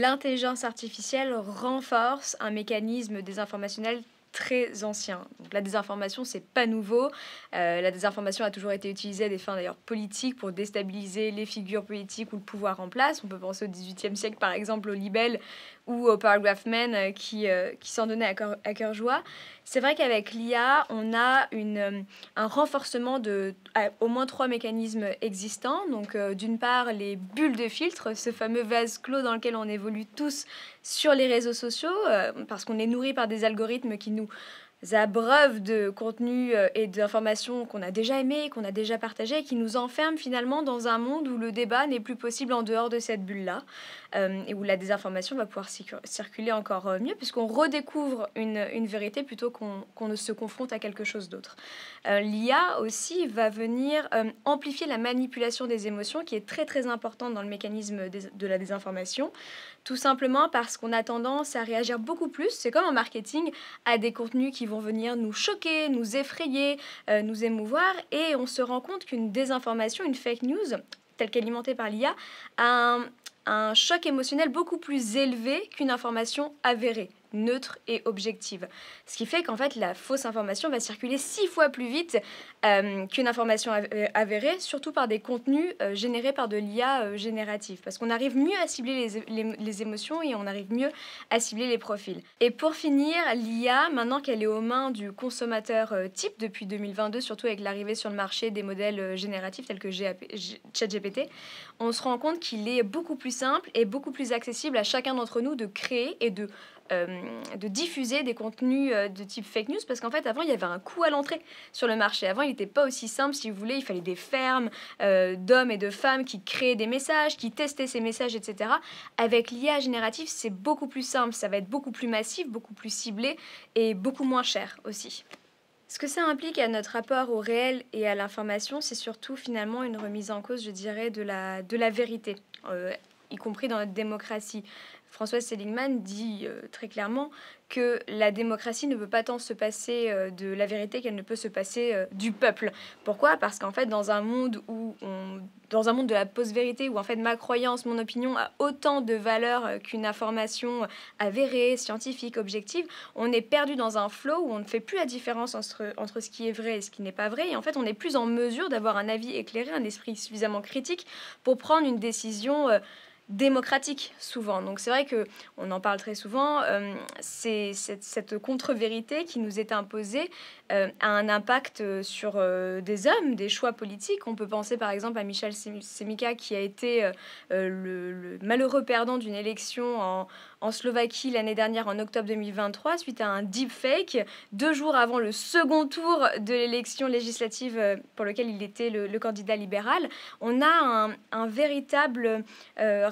l'intelligence artificielle renforce un mécanisme désinformationnel très ancien. Donc la désinformation, c'est pas nouveau. Euh, la désinformation a toujours été utilisée à des fins d'ailleurs politiques pour déstabiliser les figures politiques ou le pouvoir en place. On peut penser au XVIIIe siècle par exemple au libelle ou au Paragraph Man euh, qui, euh, qui s'en donnait à cœur, joie. C'est vrai qu'avec l'IA, on a une, euh, un renforcement de au moins trois mécanismes existants. Donc, d'une part, les bulles de filtre, ce fameux vase clos dans lequel on évolue tous sur les réseaux sociaux, parce qu'on est nourri par des algorithmes qui nous abreuvent de contenu et d'informations qu'on a déjà aimées, qu'on a déjà partagées et qui nous enferment finalement dans un monde où le débat n'est plus possible en dehors de cette bulle-là. Euh, et où la désinformation va pouvoir circuler encore euh, mieux, puisqu'on redécouvre une, une, vérité plutôt qu'on ne se confronte à quelque chose d'autre. Euh, L'IA aussi va venir amplifier la manipulation des émotions, qui est très très importante dans le mécanisme de la désinformation, tout simplement parce qu'on a tendance à réagir beaucoup plus, c'est comme en marketing, à des contenus qui vont venir nous choquer, nous effrayer, nous émouvoir, et on se rend compte qu'une désinformation, une fake news, telle qu'alimentée par l'IA, a un, un choc émotionnel beaucoup plus élevé qu'une information avérée neutre et objective. Ce qui fait qu'en fait, la fausse information va circuler six fois plus vite euh, qu'une information euh, avérée, surtout par des contenus euh, générés par de l'IA génératif, générative, parce qu'on arrive mieux à cibler les, émotions et on arrive mieux à cibler les profils. Et pour finir, l'IA, maintenant qu'elle est aux mains du consommateur type depuis 2022, surtout avec l'arrivée sur le marché des modèles génératifs tels que ChatGPT, on se rend compte qu'il est beaucoup plus simple et beaucoup plus accessible à chacun d'entre nous de créer et de euh, de diffuser des contenus euh, de type fake news parce qu'en fait avant il y avait un coût à l'entrée sur le marché. Avant il n'était pas aussi simple si vous voulez, il fallait des fermes euh, d'hommes et de femmes qui créaient des messages, qui testaient ces messages, etc. Avec l'IA génératif, c'est beaucoup plus simple, ça va être beaucoup plus massif, beaucoup plus ciblé et beaucoup moins cher aussi. Ce que ça implique à notre rapport au réel et à l'information, c'est surtout finalement une remise en cause, je dirais, de la, de la vérité. y compris dans notre démocratie. Françoise Seligman dit euh, très clairement que la démocratie ne peut pas tant se passer euh, de la vérité qu'elle ne peut se passer euh, du peuple. Pourquoi Parce qu'en fait, dans un monde où on, dans un monde de la post-vérité où en fait ma croyance, mon opinion a autant de valeur qu'une information avérée, scientifique, objective, on est perdu dans un flot où on ne fait plus la différence entre, entre ce qui est vrai et ce qui n'est pas vrai. Et en fait, on n'est plus en mesure d'avoir un avis éclairé, un esprit suffisamment critique pour prendre une décision démocratique souvent. Donc c'est vrai que on en parle très souvent. Euh, c'est cette, contre-vérité qui nous est imposée à euh, a un impact euh, sur des hommes, des choix politiques. On peut penser par exemple à Michel Semika qui a été le, malheureux perdant d'une élection en, en Slovaquie l'année dernière en octobre 2023 suite à un deepfake deux jours avant le second tour de l'élection législative pour lequel il était le, candidat libéral. On a un, véritable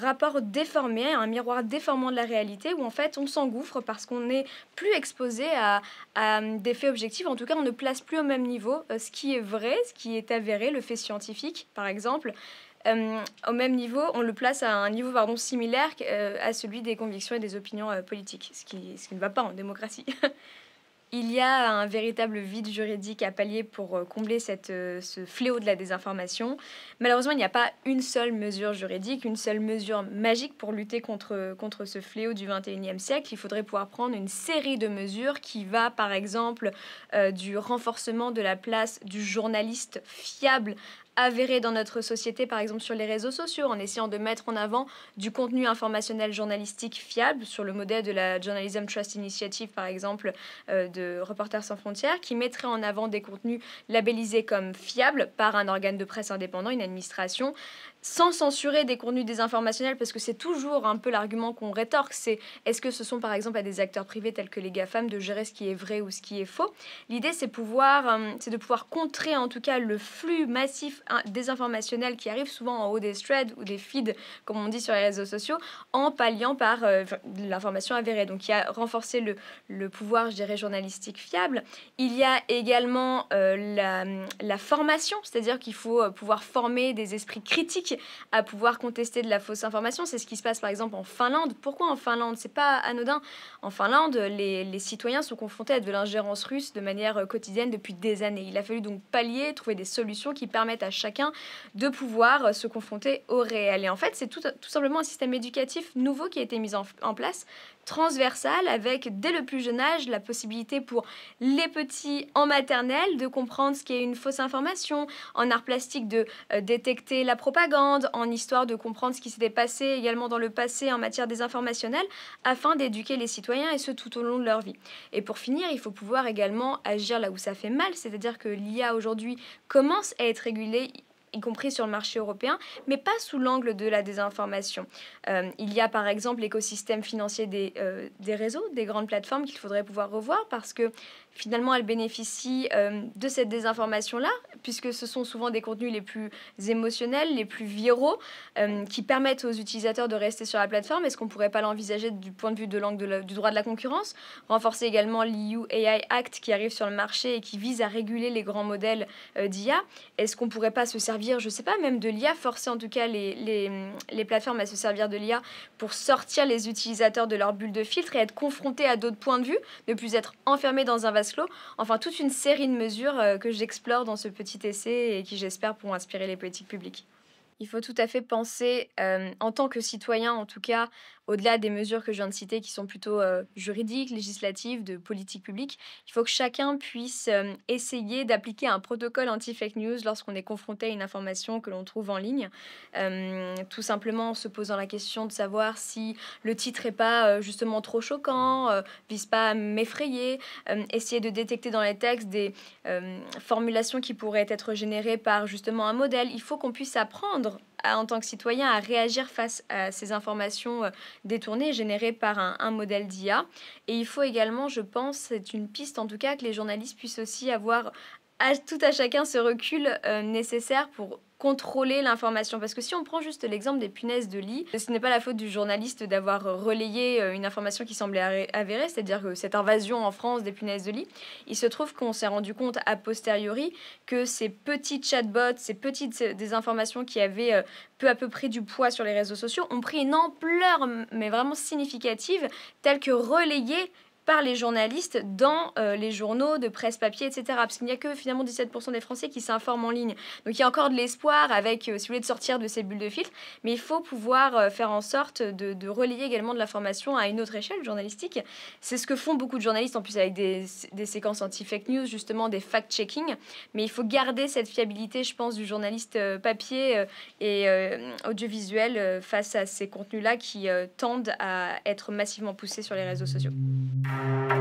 rapport déformé, un miroir déformant de la réalité où en fait on s'engouffre parce qu'on n'est plus exposé à, hum, des faits objectifs. En tout cas, on ne place plus au même niveau euh, ce qui est vrai, ce qui est avéré, le fait scientifique par exemple. Hum, au même niveau, on le place à un niveau pardon, similaire euh, à celui des convictions et des opinions euh, politiques, ce qui ne va pas en démocratie. Il y a un véritable vide juridique à pallier pour euh, combler cette, euh, ce fléau de la désinformation. Malheureusement, il n'y a pas une seule mesure juridique, une seule mesure magique pour lutter contre, contre ce fléau du 21e siècle. Il faudrait pouvoir prendre une série de mesures qui va, par exemple, euh, du renforcement de la place du journaliste fiable avéré dans notre société, par exemple sur les réseaux sociaux, en essayant de mettre en avant du contenu informationnel journalistique fiable, sur le modèle de la Journalism Trust Initiative, par exemple, de Reporters sans frontières qui mettrait en avant des contenus labellisés comme fiables par un organe de presse indépendant, une administration, sans censurer des contenus désinformationnels, parce que c'est toujours un peu l'argument qu'on rétorque, c'est est-ce que ce sont par exemple à des acteurs privés tels que les GAFAM de gérer ce qui est vrai ou ce qui est faux L'idée c'est pouvoir, euh, c'est de pouvoir contrer en tout cas le flux massif désinformationnel qui arrive souvent en haut des threads ou des feeds, comme on dit sur les réseaux sociaux, en palliant par euh, l'information avérée. Donc il y a renforcé le, le pouvoir, je dirais, journaliste fiable. Il y a également euh, la, formation, c'est-à-dire qu'il faut euh, pouvoir former des esprits critiques à pouvoir contester de la fausse information. C'est ce qui se passe par exemple en Finlande. Pourquoi en Finlande C'est pas anodin. En Finlande, les, les citoyens sont confrontés à de l'ingérence russe de manière euh, quotidienne depuis des années. Il a fallu donc pallier, trouver des solutions qui permettent à chacun de pouvoir se confronter au réel. Et en fait, c'est tout, simplement un système éducatif nouveau qui a été mis en, en place, transversal, avec dès le plus jeune âge la possibilité pour les petits en maternelle de comprendre ce est une fausse information, en art plastique de euh, détecter la propagande, en histoire de comprendre ce qui s'était passé également dans le passé en matière désinformationnelle, afin d'éduquer les citoyens et ce tout au long de leur vie. Et pour finir, il faut pouvoir également agir là où ça fait mal, c'est-à-dire que l'IA aujourd'hui commence à être régulée y compris sur le marché européen, mais pas sous l'angle de la désinformation. Euh, il y a par exemple l'écosystème financier des, euh, des réseaux, des grandes plateformes qu'il faudrait pouvoir revoir parce que finalement elle bénéficie euh, de cette désinformation-là, puisque ce sont souvent des contenus les plus émotionnels, les plus viraux, euh, qui permettent aux utilisateurs de rester sur la plateforme. Est-ce qu'on ne pourrait pas l'envisager du point de vue de l'angle du droit de la concurrence Renforcer également l'EU AI Act qui arrive sur le marché et qui vise à réguler les grands modèles euh, d'IA. Est-ce qu'on ne pourrait pas se servir, je ne sais pas, même de l'IA, forcer en tout cas les, les, les plateformes à se servir de l'IA pour sortir les utilisateurs de leur bulle de filtre et être confrontés à d'autres points de vue, ne plus être enfermés dans un Enfin, toute une série de mesures euh, que j'explore dans ce petit essai et qui, j'espère, pourront inspirer les politiques publiques. Il faut tout à fait penser, euh, en tant que citoyen en tout cas, au-delà des mesures que je viens de citer qui sont plutôt euh, juridiques, législatives, de politique publique, il faut que chacun puisse euh, essayer d'appliquer un protocole anti-fake news lorsqu'on est confronté à une information que l'on trouve en ligne. Euh, tout simplement en se posant la question de savoir si le titre n'est pas justement trop choquant, vise pas à m'effrayer, essayer de détecter dans les textes des formulations qui pourraient être générées par justement un modèle. Il faut qu'on puisse apprendre en tant que citoyen à réagir face à ces informations euh, détournées générées par un, modèle d'IA. Et il faut également, je pense, c'est une piste en tout cas, que les journalistes puissent aussi avoir tout à chacun ce recul euh, nécessaire pour contrôler l'information. Parce que si on prend juste l'exemple des punaises de lit, ce n'est pas la faute du journaliste d'avoir relayé euh, une information qui semblait avérée, c'est-à-dire que cette invasion en France des punaises de lit, il se trouve qu'on s'est rendu compte a posteriori que ces petits chatbots, ces petites euh, désinformations qui avaient euh, peu à peu pris du poids sur les réseaux sociaux, ont pris une ampleur, mais vraiment significative, telle que relayer par les journalistes dans euh, les journaux de presse papier, etc. Parce qu'il n'y a que finalement 17% des Français qui s'informent en ligne. Donc il y a encore de l'espoir avec, euh, si vous voulez, de sortir de ces bulles de filtre, mais il faut pouvoir euh, faire en sorte de, de relayer également de l'information à une autre échelle journalistique. C'est ce que font beaucoup de journalistes, en plus avec des, des séquences anti-fake news, justement des fact-checking. Mais il faut garder cette fiabilité, je pense, du journaliste papier et audiovisuel face à ces contenus-là qui tendent à être massivement poussés sur les réseaux sociaux. Thank you.